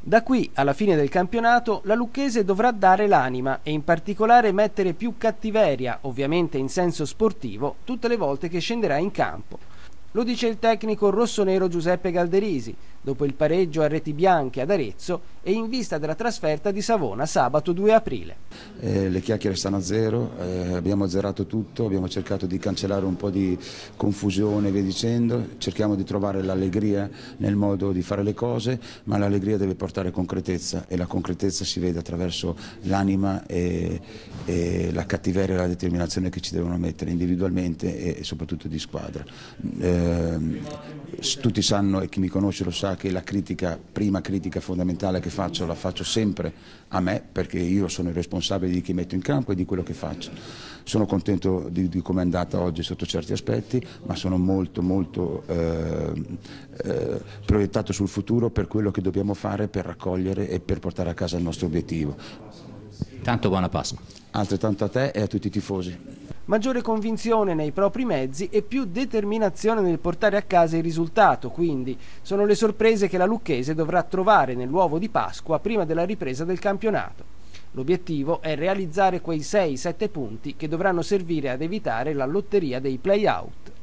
Da qui alla fine del campionato la Lucchese dovrà dare l'anima e in particolare mettere più cattiveria, ovviamente in senso sportivo, tutte le volte che scenderà in campo. Lo dice il tecnico rossonero Giuseppe Galderisi, dopo il pareggio a reti bianche ad Arezzo e in vista della trasferta di Savona sabato 2 aprile. Eh, le chiacchiere stanno a zero, eh, abbiamo azzerato tutto, abbiamo cercato di cancellare un po' di confusione e via dicendo, cerchiamo di trovare l'allegria nel modo di fare le cose, ma l'allegria deve portare concretezza e la concretezza si vede attraverso l'anima e, e, la cattiveria e la determinazione che ci devono mettere individualmente e, e soprattutto di squadra. Eh, eh, tutti sanno e chi mi conosce lo sa che la critica, prima critica fondamentale che faccio la faccio sempre a me perché io sono il responsabile di chi metto in campo e di quello che faccio. Sono contento di, di come è andata oggi sotto certi aspetti ma sono molto molto eh, eh, proiettato sul futuro per quello che dobbiamo fare per raccogliere e per portare a casa il nostro obiettivo. Tanto buona Pasqua. Altrettanto a te e a tutti i tifosi maggiore convinzione nei propri mezzi e più determinazione nel portare a casa il risultato, quindi sono le sorprese che la Lucchese dovrà trovare nell'uovo di Pasqua prima della ripresa del campionato. L'obiettivo è realizzare quei 6-7 punti che dovranno servire ad evitare la lotteria dei play-out.